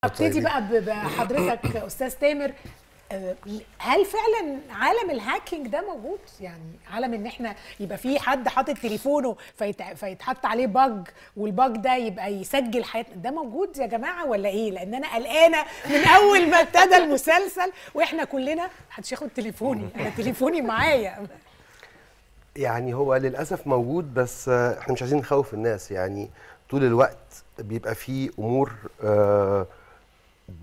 طيب. ابتدي بقى بحضرتك استاذ تامر آه، هل فعلا عالم الهاكينج ده موجود يعني عالم ان احنا يبقى في حد حاطط تليفونه فيت... فيتحط عليه باج والباج ده يبقى يسجل حياتنا ده موجود يا جماعه ولا ايه لان انا قلقانه من اول ما ابتدى المسلسل واحنا كلنا محدش ياخد تليفوني انا تليفوني معايا يعني هو للاسف موجود بس احنا مش عايزين نخوف الناس يعني طول الوقت بيبقى فيه امور آه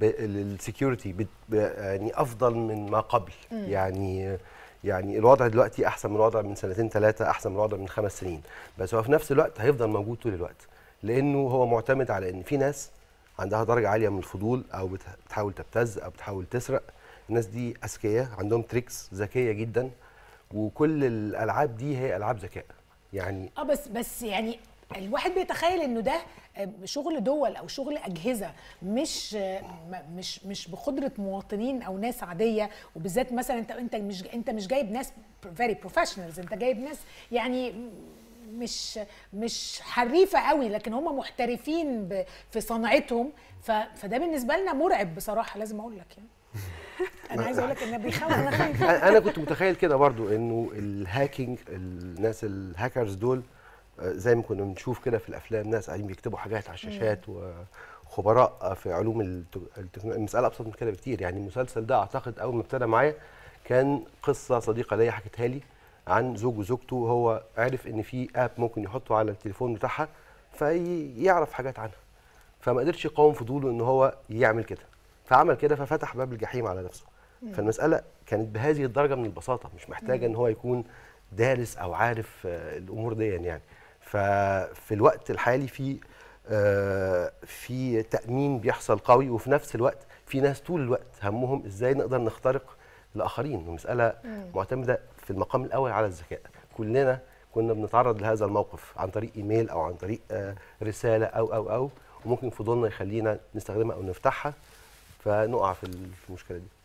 للسكيورتي يعني افضل من ما قبل م. يعني يعني الوضع دلوقتي احسن من الوضع من سنتين ثلاثه احسن من الوضع من خمس سنين بس هو في نفس الوقت هيفضل موجود طول الوقت لانه هو معتمد على ان في ناس عندها درجه عاليه من الفضول او بتحاول تبتز او بتحاول تسرق الناس دي اذكياء عندهم تريكس ذكيه جدا وكل الالعاب دي هي العاب ذكاء يعني اه بس بس يعني الواحد بيتخيل انه ده شغل دول او شغل اجهزه مش مش مش بقدره مواطنين او ناس عاديه وبالذات مثلا انت انت مش انت مش جايب ناس فيري بروفيشنالز انت جايب ناس يعني مش مش حريفه قوي لكن هم محترفين في صنعتهم فده بالنسبه لنا مرعب بصراحه لازم اقول لك يعني انا عايز اقول لك ان بيخاف انا كنت متخيل كده برضو انه الهاكينج الناس الهاكرز دول زي ما كنا بنشوف كده في الافلام ناس قاعدين بيكتبوا حاجات على الشاشات وخبراء في علوم التكنولوجيا المساله ابسط من كده بكتير يعني المسلسل ده اعتقد اول ما ابتدى معايا كان قصه صديقه ليا حكتها لي عن زوج وزوجته هو عرف ان في اب ممكن يحطه على التليفون بتاعها فيعرف حاجات عنها فما قدرش يقاوم فضوله ان هو يعمل كده فعمل كده ففتح باب الجحيم على نفسه فالمساله كانت بهذه الدرجه من البساطه مش محتاجه ان هو يكون دارس او عارف آه، الامور دي يعني ففي الوقت الحالي في آه، في تامين بيحصل قوي وفي نفس الوقت في ناس طول الوقت همهم ازاي نقدر نخترق الاخرين ومساله معتمده في المقام الاول على الذكاء كلنا كنا بنتعرض لهذا الموقف عن طريق ايميل او عن طريق آه، رساله او او او وممكن فضولنا يخلينا نستخدمها او نفتحها فنقع في المشكله دي